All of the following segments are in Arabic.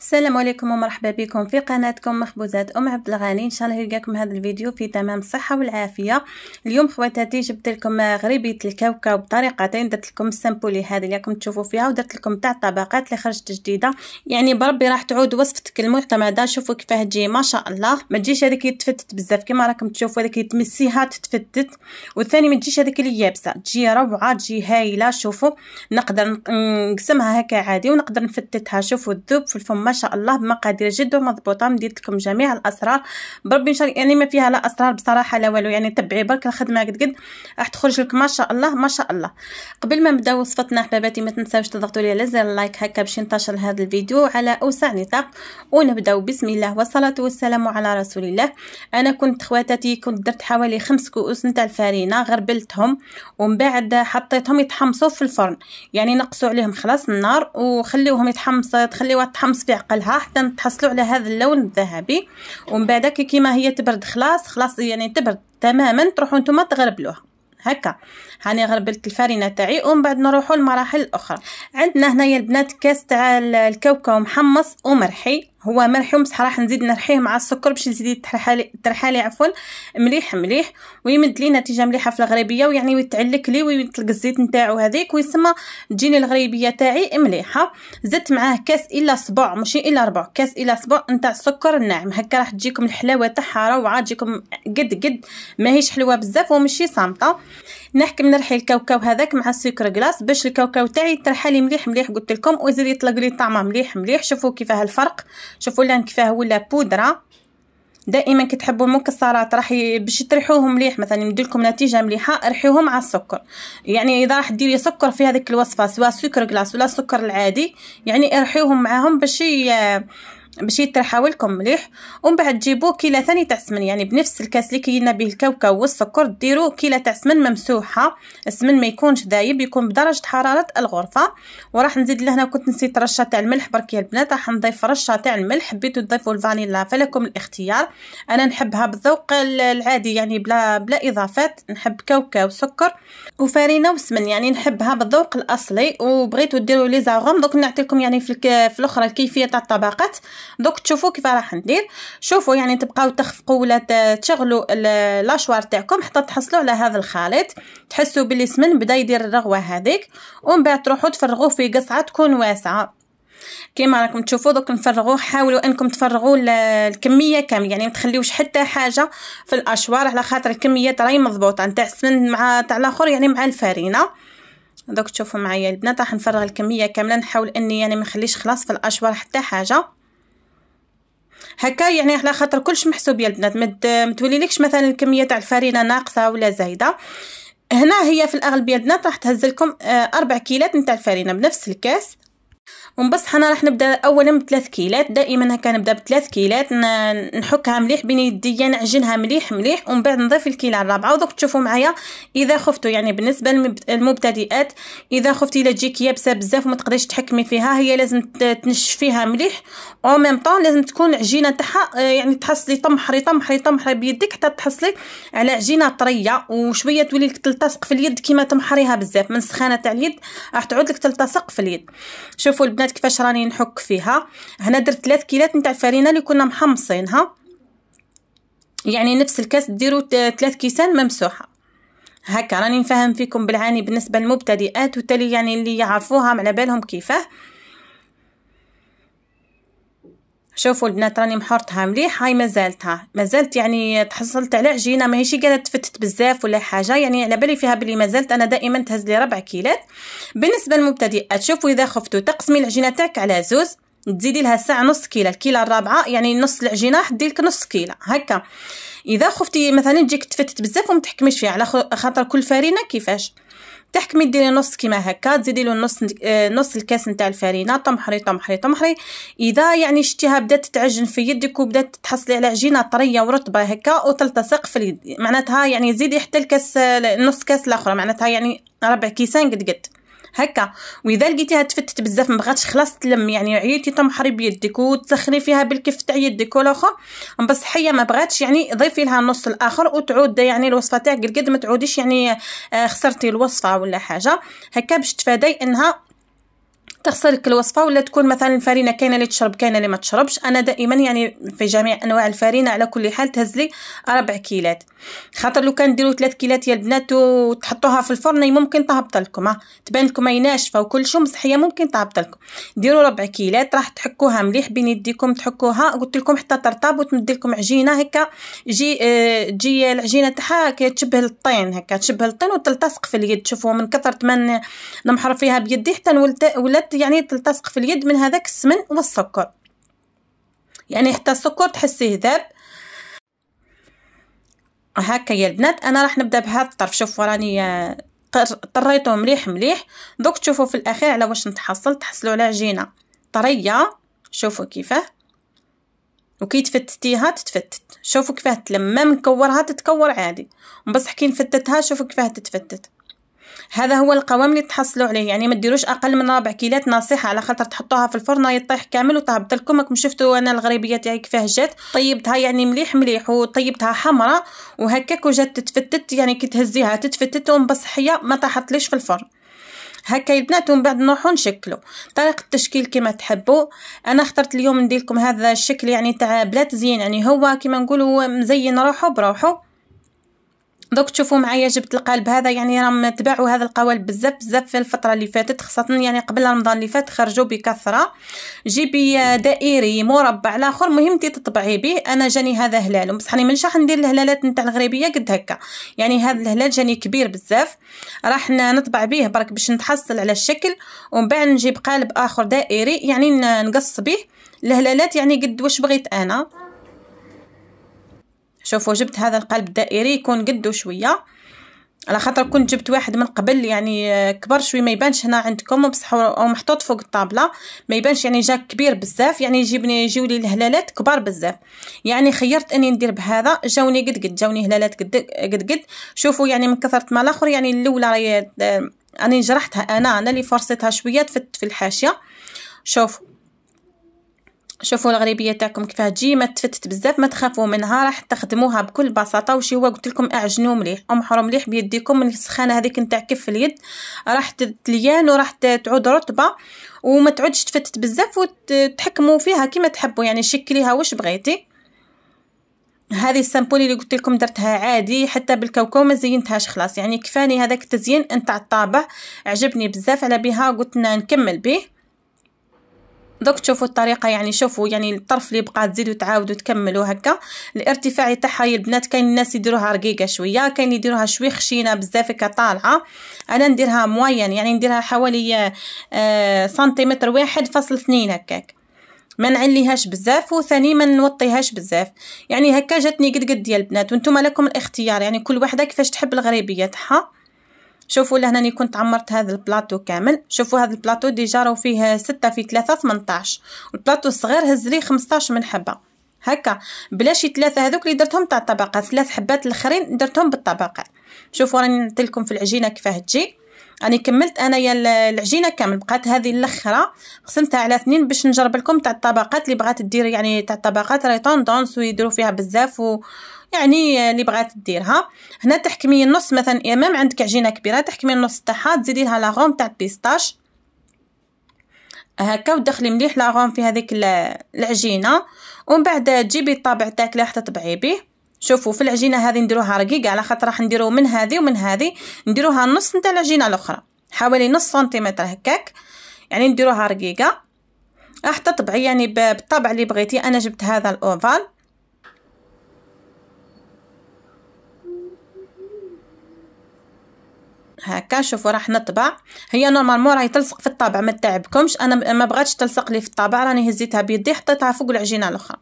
السلام عليكم ومرحبا بكم في قناتكم مخبوزات ام عبد الغني ان شاء الله يلقاكم هذا الفيديو في تمام الصحه والعافيه اليوم خواتاتي جبت لكم غريبيه الكاوكاو بطريقتين درت لكم السامبولي هذه اللي راكم تشوفوا فيها ودرت لكم تاع الطبقات اللي خرجت جديده يعني بربي راح تعود وصفتك المعتمده شوفوا كيفاه تجي ما شاء الله ما تجيش هذيك تفتت بزاف كما راكم تشوفوا هذيك تمسيها تتفتت والثاني ما تجيش هذيك اللي يابسه تجي روعه تجي هايله شوفوا نقدر نقسمها هكا عادي ونقدر نفتتها شوفوا الذوب في الفم ما شاء الله بمقادير جد ومضبوطه مديت لكم جميع الاسرار بربي ان شاء الله يعني ما فيها لا اسرار بصراحه لا والو يعني تبعي برك الخدمه قد قد راح تخرج لك ما شاء الله ما شاء الله قبل ما نبداو وصفتنا احباباتي ما تنساوش تضغطوا لي على زر اللايك هكا باش ينتشر هذا الفيديو على اوسع نطاق ونبداو بسم الله والصلاه والسلام على رسول الله انا كنت خواتاتي كنت درت حوالي خمس كؤوس نتاع الفارينه غربلتهم ومن بعد حطيتهم يتحمصوا في الفرن يعني نقصوا عليهم خلاص النار وخليوهم يتحمص تخليوها تحمص في تعقلها حتى تحصلوا على هذا اللون الذهبي ومن بعد كيما هي تبرد خلاص خلاص يعني تبرد تماما تروحوا نتوما تغربلوها هكا هاني غربلت الفرينه تاعي ومن بعد نروحوا للمراحل الاخرى عندنا هنايا البنات كاس تاع الكاوكاو محمص ومرحي هو بصح راح نزيد نرحيه مع السكر باش نزيد الترحالي ترحالي عفوا مليح مليح ويمد لي نتيجه مليحه في الغريبيه ويعني ويتعلك لي ويطلق الزيت نتاعو هذيك ويسمى تجيني الغريبيه تاعي مليحه زدت معاه كاس الا صبع ماشي الا ربع كاس الا صبع نتاع السكر الناعم هكا راح تجيكم الحلاوه تاعها روعه تجيكم قد قد ماهيش حلوه بزاف ومشي صامته نحكم نرحي الكاوكاو هذاك مع السكر كلاص باش الكاوكاو تاعي ترحالي مليح مليح قلت لكم وزيد يطلق لي طعمه مليح مليح شوفوا كيفاه الفرق شوفوا لان كيفاه ولا بودره دائما كي تحبوا المكسرات راح باش تريحوهم مليح مثلا لكم نتيجه مليحه ريحوهم على السكر يعني اذا راح ديري سكر في هذيك الوصفه سواء سكر كلاص ولا السكر العادي يعني ارحيوهم معاهم باش باش يترحاول لكم مليح ومن بعد تجيبوا كيله ثاني تاع السمن يعني بنفس الكاس اللي كينا به الكاوكاو والسكر ديروا كيله تاع سمن ممسوحه السمن ما يكونش ذايب يكون بدرجه حراره الغرفه وراح نزيد لهنا كنت نسيت رشه تاع الملح برك يا البنات راح نضيف رشه تاع الملح حبيتوا تضيفوا الفانيلا فلكم الاختيار انا نحبها بالذوق العادي يعني بلا بلا اضافات نحب كاوكاو سكر وفارينه وسمن يعني نحبها بالذوق الاصلي وبغيتوا ديروا لي زاغوم دوك نعطيكم يعني في في الاخرى الكيفيه تاع الطبقات دوك تشوفوا كيف راح ندير شوفوا يعني تبقاو تخفقوا ولا تشغلوا لاشوار تاعكم حتى تحصلوا على هذا الخليط تحسوا باللي السمن بدا يدير الرغوه هذيك ومن بعد تروحوا تفرغوه في قصعه تكون واسعه كيما راكم تشوفوا دوك نفرغوه حاولوا انكم تفرغوا الكميه كامل يعني ما تخليوش حتى حاجه في الاشوار على خاطر الكميه راهي مضبوطه نتاع السمن مع تاع الاخر يعني مع الفرينه دوك تشوفوا معايا البنات راح نفرغ الكميه كامله نحاول اني يعني ما نخليش خلاص في الاشوار حتى حاجه هكا يعني على خاطر كلش محسوب يا البنات ما توليلكش مثلا الكميه تاع الفرينه ناقصه ولا زايده هنا هي في الاغلبيه البنات راح تهز لكم 4 آه، كيلات نتاع الفرينه بنفس الكاس حنا راح نبدا اولا بثلاث كيلات دائما هكا نبدا بثلاث كيلات نحكها مليح بين يديا نعجنها مليح مليح ومن بعد نضيف الكيله الرابعه ودوك تشوفوا معايا اذا خفتوا يعني بالنسبه للمبتدئات اذا خفتي لا تجيك يابسه بزاف وما تقدريش تحكمي فيها هي لازم تنشفيها مليح او ميم طون لازم تكون عجينه تاعها آه، يعني تحصلي طمحري طمحري طمحري بيدك حتى تحصلي على عجينه طريه وشويه تولي لك تلتصق في اليد كيما تمحريها بزاف من السخانه تاع اليد راح تعود لك تلتصق في اليد شوفوا شوفوا البنات كيفاش راني نحك فيها هنا درت 3 كيلات نتاع الفرينه اللي كنا محمصينها يعني نفس الكاس ديروا 3 كيسان ممسوحه هكا راني نفهم فيكم بالعاني بالنسبه للمبتدئات وتالي يعني اللي يعرفوها على بالهم كيفاه شوفوا البنات راني محرطها مليح هاي مازالتها مازالت يعني تحصلت على عجينه ماهيش قالت تفتت بزاف ولا حاجه يعني على بالي فيها بلي مازالت انا دائما تهز لي ربع كيلات بالنسبه للمبتدئات تشوفوا اذا خفتوا تقسمي العجينه تاعك على زوز تزيدي لها ساعه نص كيلة الكيلة الرابعة يعني نص العجينة حدي لك نص كيلة هكا إذا خفتي مثلا تجيك تفتت بزاف ومتحكميش فيها على خاطر كل فرينة كيفاش تحكمي ديري نص كيما هكا تزيدي له نص آه، نص الكاس نتاع الفرينه طمحري طمحري طمحري اذا يعني شتيها بدات تعجن في يدك وبدات تحصلي على عجينه طريه ورطبه هكا وتلتصق في اليد معناتها يعني زيدي حتى الكاس آه، نص كاس الاخرى معناتها يعني ربع كيسان قد قد هكا واذا لقيتيها تفتت بزاف ما بغاتش خلاص تلم يعني عييتي تمحري بيدك وتسخني فيها بالكف تاع يدك والاخر بصحيه ما بغاتش يعني ضيفي لها النص الاخر وتعود يعني الوصفه تاعك قد ما تعوديش يعني آه، خسرتي الوصفه ولا حاجه هكا باش تفادي انها تختار لك الوصفه ولا تكون مثلا الفرينه كاينه اللي تشرب كاينه اللي ما تشربش انا دائما يعني في جميع انواع الفرينه على كل حال تهز لي ربع كيلات خاطر لو كان ديروا 3 كيلات يا البنات وتحطوها في الفرن ممكن تهبط لكم ها تبان لكم هي ناشفه وكل شيء مصحيه ممكن تهبط لكم ديروا ربع كيلات راح تحكوها مليح بين يديكم تحكوها قلت لكم حتى ترطب وتمد لكم عجينه هكا جي اه جي العجينه تاعها تشبه الطين هكا تشبه الطين وتلتصق في اليد شوفوا من كثرت من نمحر فيها بيدي حتى ولات يعني تلتصق في اليد من هذاك السمن والسكر يعني حتى السكر تحسيه ذاب هكا يا البنات انا راح نبدا بهذا الطرف شوفوا راني آه، طريته مليح مليح دوك تشوفوا في الاخير على واش نتحصل تحصلوا على عجينه طريه شوفوا كيفاه وكي تفتتيها تتفتت شوفوا كيفاه تلمم نكورها تتكور عادي بصح كي نفتتها شوفوا كيفاه تتفتت هذا هو القوام اللي تحصلوا عليه يعني ما ديروش اقل من ربع كيلات نصيحه على خاطر تحطوها في الفرن يطيح كامل وتهبط لكم راكم شفتوا انا الغريبيه تاعي كيفاه جات طيبتها يعني مليح مليح وطيبتها حمراء وهكاك وجات تتفتت يعني كي تهزيها تتفتت ومبصحيه ما طاحتليش في الفرن هكا البنات ومن بعد نروحو نشكلو طريقه التشكيل كما تحبوا انا اخترت اليوم ندير هذا الشكل يعني تاع بلات زين يعني هو كما نقولوا مزين روحو بروحو دوك تشوفوا معايا جبت القالب هذا يعني راهم تباعوا هذا القوالب بزاف بزاف في الفتره اللي فاتت خاصه يعني قبل رمضان اللي فات خرجوا بكثره جيبي دائري مربع لاخر مهم انت تطبعي به انا جاني هذا هلال بصح راني منشاح ندير الهلالات نتاع الغريبيه قد هكا يعني هذا الهلال جاني كبير بزاف راح نطبع به برك باش نتحصل على الشكل ومن بعد نجيب قالب اخر دائري يعني نقص به الهلالات يعني قد واش بغيت انا شوفوا جبت هذا القلب الدائري يكون قدو شويه على خاطر كنت جبت واحد من قبل يعني آه، كبر شوي ما يبانش هنا عندكم بصح هو محطوط فوق الطابله ما يبانش يعني جا كبير بزاف يعني يجيبني يجيو لي الهلالات كبار بزاف يعني خيرت اني ندير بهذا جاوني قد قد جاوني هلالات قد قد قد شوفوا يعني من كثره ما الاخر يعني الاولى راهي راني آه، جرحتها انا انا اللي فرصتها شويه تفت في الحاشيه شوفوا شوفوا الغريبيه تاعكم كيفاه تجي ما تفتت بزاف ما تخافوا منها راح تخدموها بكل بساطه وشي هو قلت لكم اعجنوا مليح امحروا مليح بيديكم من السخانه هذيك نتاع كف اليد راح تليان وراح تعود رطبه وما تعودش تفتت بزاف وتحكموا فيها كما تحبوا يعني شكليها واش بغيتي هذه السامبولي اللي قلت لكم درتها عادي حتى بالكاوكاو ما زينتهاش خلاص يعني كفاني هذاك التزيين نتاع الطابع عجبني بزاف على بها قلت نكمل به دوك تشوفوا الطريقه يعني شوفوا يعني الطرف اللي بقى تزيدوا تعاودوا تكملوا هكا الارتفاع تاعها يا البنات كاين الناس يديروها رقيقه شويه كاين يديروها شوي خشينه بزاف هكا طالعه انا نديرها موين يعني نديرها حوالي آه، سنتيمتر واحد فاصل اثنين هكاك ما نعليهاش بزاف وثاني ما نوطيهاش بزاف يعني هكا جاتني قد قد يا البنات وانتم لكم الاختيار يعني كل وحده كيفاش تحب الغريبيه تاعها شوفوا لهنا كنت عمرت هذا البلاطو كامل شوفوا هذا البلاطو ديجا راهو فيه 6 في 3 18 البلاطو الصغير هز لي 15 من حبه هكا بلاشي ثلاثه هذوك اللي درتهم تاع الطبقه ثلاث حبات الاخرين درتهم بالطبقه شوفوا راني نعطي لكم في العجينه كيفاه تجي راني كملت انايا العجينه كامل بقات هذه الاخره قسمتها على اثنين باش نجرب لكم تاع الطبقات اللي بغات دير يعني تاع الطبقات راهي طوندونس ويديروا فيها بزاف و... يعني اللي بغات ديرها هنا تحكمي النص مثلا امام عندك عجينه كبيره تحكمي النص تاعها تزيدي لها لاغوم تاع البيستاش هكا ودخلي مليح لاغوم في هذيك العجينه ومن بعد تجيبي الطابع تاعك اللي راح تطبعي به شوفوا في العجينه هذه نديروها رقيقه على خاطر راح نديرو من هذه ومن هذه نديروها النص نتاع العجينه الاخرى حوالي نص سنتيمتر هكاك يعني نديروها رقيقه راح تطبعي يعني بالطابع اللي بغيتي انا جبت هذا الاوفال هكا شوفوا راح نطبع هي نورمالمون راهي تلصق في الطابع ما تعبكمش انا ما بغاتش تلصق لي في الطابع راني هزيتها بيدي حطيتها فوق العجينه الاخرى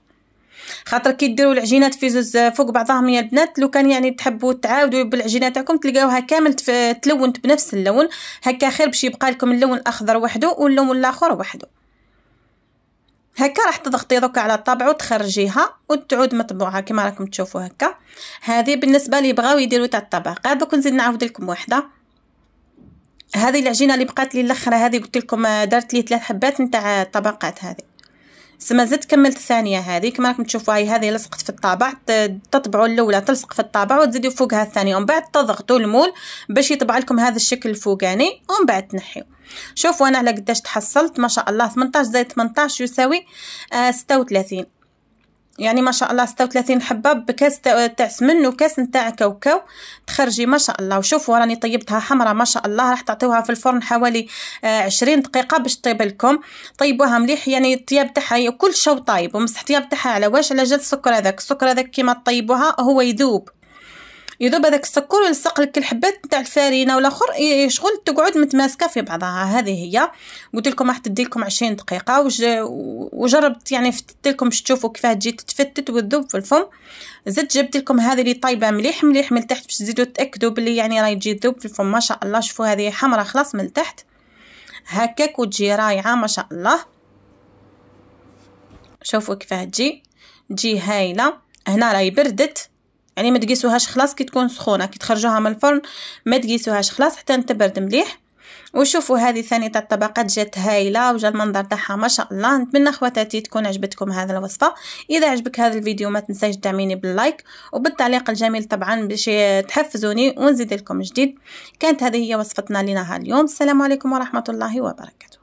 خاطر كي ديروا العجينات في زوز فوق بعضهم يا البنات لو كان يعني تحبوا تعاودوا بالعجينه تاعكم تلقاوها كامل تلونت بنفس اللون هكا خير باش يبقى لكم اللون الاخضر وحده واللون الاخر وحده هكا راح تضغطي دوكا على الطابع وتخرجيها وتعود مطبوعه كما راكم تشوفوا هكا هذه بالنسبه لي بغاو يديروا تاع الطبق دوك نزيد نعاود لكم وحده هذه العجينه اللي بقات لي الاخره هذه قلت لكم آه، درت لي ثلاث حبات نتاع الطبقات آه، هذه سما زدت كملت الثانيه هذه كما راكم تشوفوا هاي هذه لصقت في الطابع تطبعوا الاولى تلصق في الطابع وتزيدوا فوقها الثانيه ومن بعد تضغطوا المول باش يطبع لكم هذا الشكل الفوقاني ومن بعد تنحيو شوفوا انا على قداش تحصلت ما شاء الله 18 زائد 18 يساوي آه 36 يعني ما شاء الله 36 حبه بكاس تاع سمن وكاس نتاع كاوكاو تخرجي ما شاء الله وشوفوا راني طيبتها حمراء ما شاء الله راح تعطيوها في الفرن حوالي 20 آه، دقيقه باش طيب لكم طيبوها مليح يعني الطياب تاعها كل شو طايب ومسح الطياب تاعها على واش على جد السكر هذاك السكر هذاك كيما طيبوها هو يذوب يذوب هذاك السكر ويلصق لك الحبات نتاع الفارينه اخر إيه، إيه، شغل تقعد متماسكه في بعضها هذه هي قلت لكم راح تدي لكم 20 دقيقه وج... وجربت يعني فتت لكم تشوفوا كيفاه تجي تتفتت وتذوب في الفم زدت جبت لكم هذه اللي طايبه مليح مليح من تحت باش تزيدوا تاكدوا باللي يعني راهي تجي تذوب في الفم ما شاء الله شوفوا هذه حمراء خلاص من تحت هكاك وتجي رايعه ما شاء الله شوفوا كيفاه تجي تجي هايله هنا راهي بردت يعني ما تقيسوهاش خلاص كي تكون سخونه كي تخرجوها من الفرن ما تقيسوهاش خلاص حتى تبرد مليح وشوفوا هذه ثاني تاع الطبقات جات هايله وجا المنظر تاعها ما شاء الله نتمنى خواتاتي تكون عجبتكم هذه الوصفه اذا عجبك هذا الفيديو ما تنساش تدعميني باللايك وبالتعليق الجميل طبعا باش تحفزوني ونزيد لكم جديد كانت هذه هي وصفتنا لنهار اليوم السلام عليكم ورحمه الله وبركاته